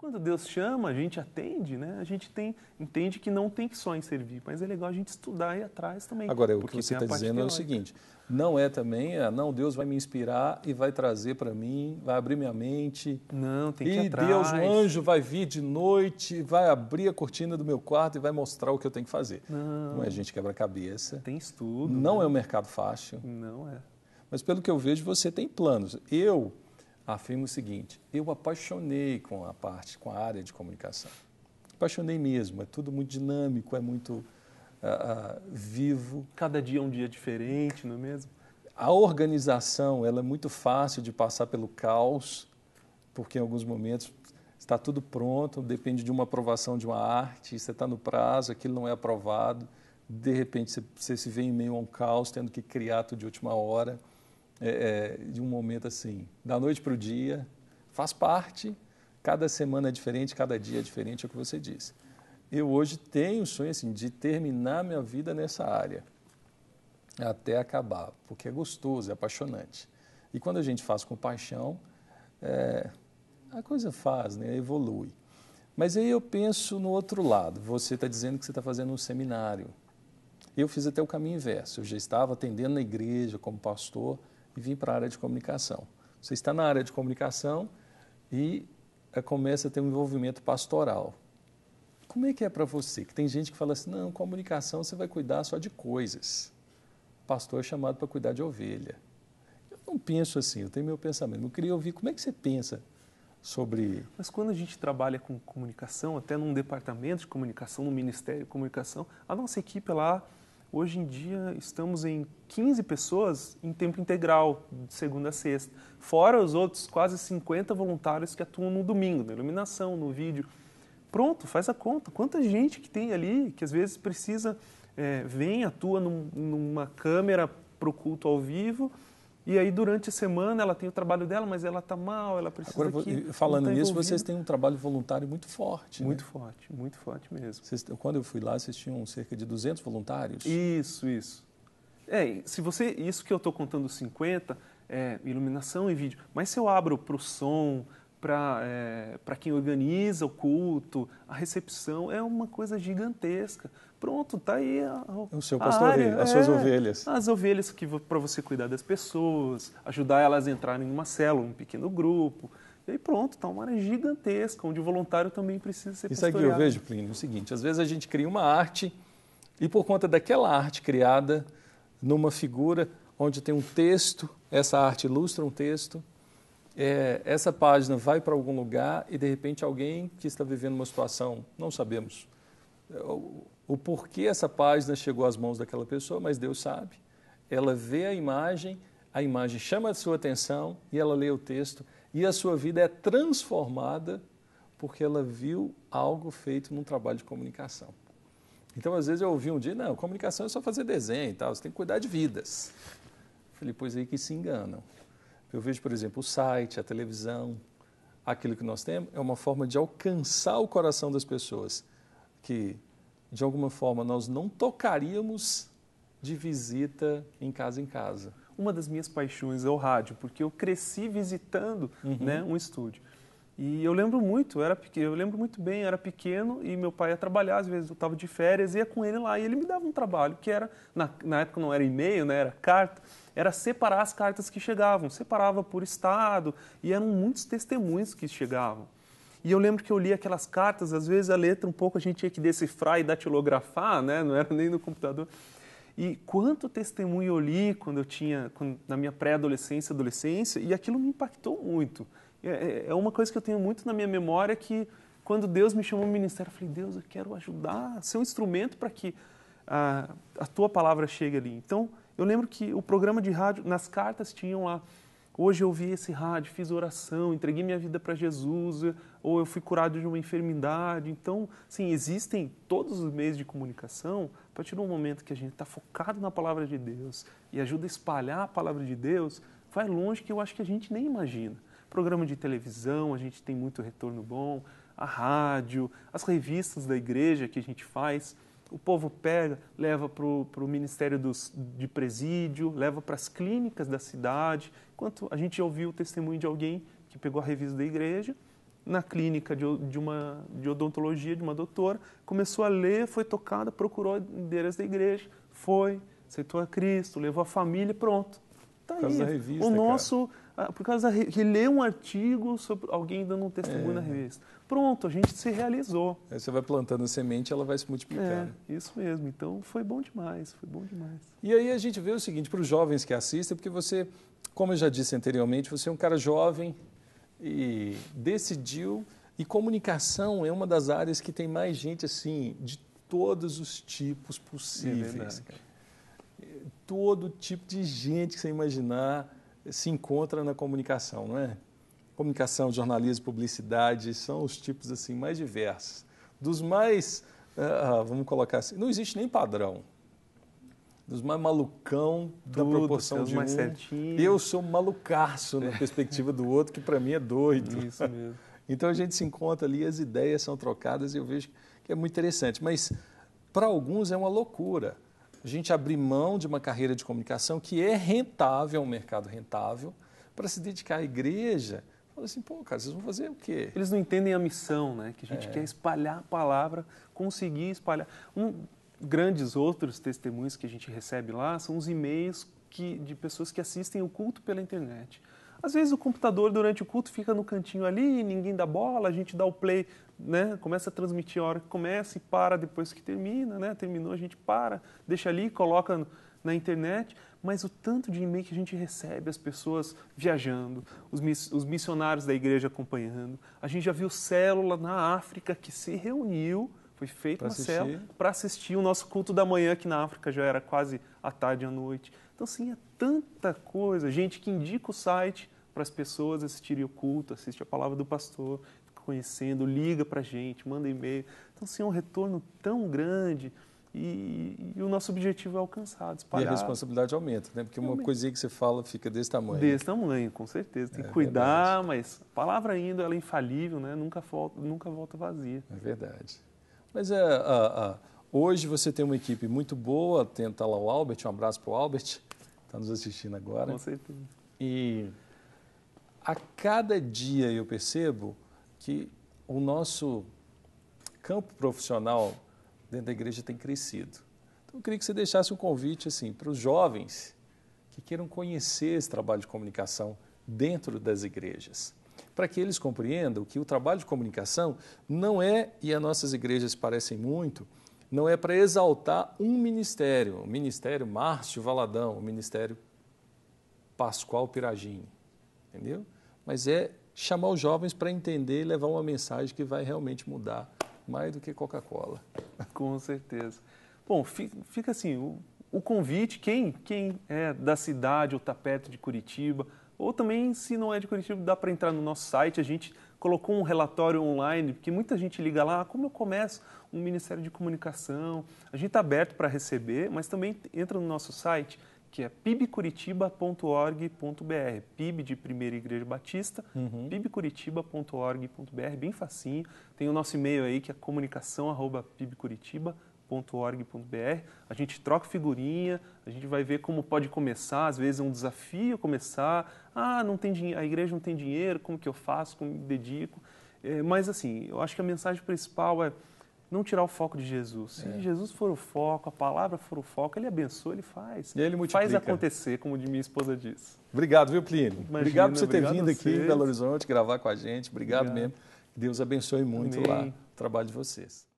Quando Deus chama, a gente atende, né? A gente tem, entende que não tem que só em servir, mas é legal a gente estudar e atrás também. Agora, é o que você está dizendo teórica. é o seguinte: não é também, ah, não, Deus vai me inspirar e vai trazer para mim, vai abrir minha mente. Não, tem que ir E Deus, um anjo, vai vir de noite, vai abrir a cortina do meu quarto e vai mostrar o que eu tenho que fazer. Não, não é gente quebra-cabeça. Tem estudo. Não né? é um mercado fácil. Não é. Mas pelo que eu vejo, você tem planos. Eu afirma o seguinte: eu apaixonei com a parte, com a área de comunicação. Apaixonei mesmo, é tudo muito dinâmico, é muito uh, uh, vivo. Cada dia é um dia diferente, não é mesmo? A organização ela é muito fácil de passar pelo caos, porque em alguns momentos está tudo pronto, depende de uma aprovação de uma arte, você está no prazo, aquilo não é aprovado, de repente você, você se vê em meio a um caos, tendo que criar tudo de última hora. É, é, de um momento assim, da noite para o dia, faz parte, cada semana é diferente, cada dia é diferente, é o que você disse. Eu hoje tenho o sonho assim, de terminar minha vida nessa área, até acabar, porque é gostoso, é apaixonante. E quando a gente faz com paixão, é, a coisa faz, né? evolui. Mas aí eu penso no outro lado. Você está dizendo que você está fazendo um seminário. Eu fiz até o caminho inverso. Eu já estava atendendo na igreja como pastor, e vim para a área de comunicação. Você está na área de comunicação e eh, começa a ter um envolvimento pastoral. Como é que é para você? Que tem gente que fala assim: não, comunicação você vai cuidar só de coisas. pastor é chamado para cuidar de ovelha. Eu não penso assim, eu tenho meu pensamento. Eu queria ouvir como é que você pensa sobre. Mas quando a gente trabalha com comunicação, até num departamento de comunicação, no Ministério de Comunicação, a nossa equipe lá. Ela Hoje em dia estamos em 15 pessoas em tempo integral, de segunda a sexta, fora os outros quase 50 voluntários que atuam no domingo, na iluminação, no vídeo. Pronto, faz a conta. Quanta gente que tem ali que às vezes precisa, é, vem, atua num, numa câmera para o culto ao vivo e aí, durante a semana, ela tem o trabalho dela, mas ela está mal, ela precisa. Agora, que, falando tá nisso, vocês têm um trabalho voluntário muito forte. Né? Muito né? forte, muito forte mesmo. Vocês, quando eu fui lá, vocês tinham cerca de 200 voluntários? Isso, isso. É, se você. Isso que eu estou contando 50, é, iluminação e vídeo. Mas se eu abro para o som, para é, quem organiza o culto, a recepção, é uma coisa gigantesca. Pronto, está aí a, a, é o seu pastor, as suas é, ovelhas. As ovelhas para você cuidar das pessoas, ajudar elas a entrarem em uma célula, um pequeno grupo. E pronto, está uma área gigantesca, onde o voluntário também precisa ser Isso aqui eu vejo, Plínio, é o seguinte, às vezes a gente cria uma arte e por conta daquela arte criada numa figura onde tem um texto, essa arte ilustra um texto, é, essa página vai para algum lugar e de repente alguém que está vivendo uma situação, não sabemos é, o, o porquê essa página chegou às mãos daquela pessoa, mas Deus sabe. Ela vê a imagem, a imagem chama a sua atenção e ela lê o texto e a sua vida é transformada porque ela viu algo feito num trabalho de comunicação. Então, às vezes eu ouvi um dia, não, comunicação é só fazer desenho e tal, você tem que cuidar de vidas. Eu falei, pois aí que se enganam. Eu vejo, por exemplo, o site, a televisão, aquilo que nós temos é uma forma de alcançar o coração das pessoas que de alguma forma nós não tocaríamos de visita em casa em casa. Uma das minhas paixões é o rádio, porque eu cresci visitando uhum. né, um estúdio. E eu lembro muito, eu, era, eu lembro muito bem, era pequeno e meu pai ia trabalhar, às vezes eu estava de férias, ia com ele lá e ele me dava um trabalho, que era, na, na época não era e-mail, né, era carta, era separar as cartas que chegavam, separava por estado e eram muitos testemunhos que chegavam. E eu lembro que eu li aquelas cartas, às vezes a letra um pouco a gente tinha que decifrar e datilografar, né, não era nem no computador. E quanto testemunho eu li quando eu tinha, quando, na minha pré-adolescência, adolescência, e aquilo me impactou muito. É, é, é, uma coisa que eu tenho muito na minha memória que quando Deus me chamou no ministério, eu falei, Deus, eu quero ajudar, ser um instrumento para que a, a tua palavra chegue ali. Então, eu lembro que o programa de rádio, nas cartas tinham lá, hoje eu ouvi esse rádio, fiz oração, entreguei minha vida para Jesus, ou eu fui curado de uma enfermidade. Então, sim, existem todos os meios de comunicação, a partir do momento que a gente está focado na palavra de Deus e ajuda a espalhar a palavra de Deus, vai longe que eu acho que a gente nem imagina. Programa de televisão, a gente tem muito retorno bom, a rádio, as revistas da igreja que a gente faz. O povo pega, leva para o Ministério dos, de Presídio, leva para as clínicas da cidade. Enquanto a gente ouviu o testemunho de alguém que pegou a revista da igreja, na clínica de, de, uma, de odontologia de uma doutora, começou a ler, foi tocada, procurou endereço da igreja, foi, aceitou a Cristo, levou a família, pronto. Tá aí. Revista, o nosso, cara. Ah, por causa de reler um artigo sobre alguém dando um testemunho é. na revista. Pronto, a gente se realizou. Aí você vai plantando a semente, ela vai se multiplicando É, isso mesmo. Então foi bom demais, foi bom demais. E aí a gente vê o seguinte para os jovens que assistem, porque você, como eu já disse anteriormente, você é um cara jovem e decidiu e comunicação é uma das áreas que tem mais gente assim de todos os tipos é possíveis. É Todo tipo de gente que você imaginar se encontra na comunicação, não é? Comunicação, jornalismo, publicidade são os tipos assim mais diversos. Dos mais, uh, vamos colocar assim, não existe nem padrão. Dos mais malucão Tudo, da proporção de um. Mais certinho. Eu sou malucaço na perspectiva do outro, que para mim é doido. Isso mesmo. Então a gente se encontra ali, as ideias são trocadas e eu vejo que é muito interessante. Mas para alguns é uma loucura a gente abrir mão de uma carreira de comunicação que é rentável, um mercado rentável, para se dedicar à igreja. Fala assim, pô, cara, vocês vão fazer o quê? Eles não entendem a missão, né? Que a gente é. quer espalhar a palavra, conseguir espalhar. Um, grandes outros testemunhos que a gente recebe lá são os e-mails que, de pessoas que assistem o culto pela internet. Às vezes o computador durante o culto fica no cantinho ali, ninguém dá bola, a gente dá o play, né? Começa a transmitir a hora que começa e para depois que termina, né? Terminou, a gente para, deixa ali, coloca na internet, mas o tanto de e-mail que a gente recebe, as pessoas viajando, os, miss os missionários da igreja acompanhando. A gente já viu célula na África que se reuniu foi feita uma assistir. célula para assistir o nosso culto da manhã, que na África já era quase à tarde à noite. Então, assim, é tanta coisa. Gente que indica o site para as pessoas assistirem o culto, assistir a palavra do pastor, conhecendo, liga para a gente, manda e-mail. Então, assim, é um retorno tão grande. E, e, o nosso objetivo é alcançado E a responsabilidade aumenta, né? Porque uma aumenta. coisinha que você fala fica desse tamanho. Desse tamanho, com certeza. Tem é que cuidar, verdade. mas a palavra ainda ela é infalível, né? Nunca volta, nunca volta vazia. É verdade. Mas é, Hoje você tem uma equipe muito boa, tenta lá o Albert, um abraço para o Albert, está nos assistindo agora. Com certeza. E a cada dia eu percebo que o nosso campo profissional dentro da igreja tem crescido. Então eu queria que você deixasse um convite assim para os jovens que queiram conhecer esse trabalho de comunicação dentro das igrejas para que eles compreendam que o trabalho de comunicação não é, e as nossas igrejas parecem muito, não é para exaltar um ministério, o ministério Márcio Valadão, o ministério Pascoal Piragini, entendeu? Mas é chamar os jovens para entender e levar uma mensagem que vai realmente mudar mais do que Coca-Cola. Com certeza. Bom, fica assim o, o convite, quem, quem é da cidade ou está perto de Curitiba, ou também, se não é de Curitiba, dá para entrar no nosso site. A gente colocou um relatório online, porque muita gente liga lá, ah, como eu começo um Ministério de Comunicação? A gente está aberto para receber, mas também entra no nosso site, que é pibcuritiba.org.br. PIB de Primeira Igreja Batista, uhum. pibcuritiba.org.br, bem facinho. Tem o nosso e-mail aí, que é comunicação.pibcuritiba.org.br www.ecosystemconnect.org.br. A gente troca figurinha, a gente vai ver como pode começar, às vezes é um desafio começar. Ah, não tem dinheiro, a igreja não tem dinheiro, como que eu faço, como me dedico? É, mas assim, eu acho que a mensagem principal é não tirar o foco de Jesus. É. Se Jesus for o foco, a palavra for o foco, ele abençoa, ele faz. E ele multiplica. Faz acontecer, como de minha esposa diz. Obrigado, viu, Plínio? Imagina, obrigado por você ter vindo aqui em Belo Horizonte gravar com a gente. Obrigado, obrigado. mesmo. Deus abençoe muito Amém. lá o trabalho de vocês.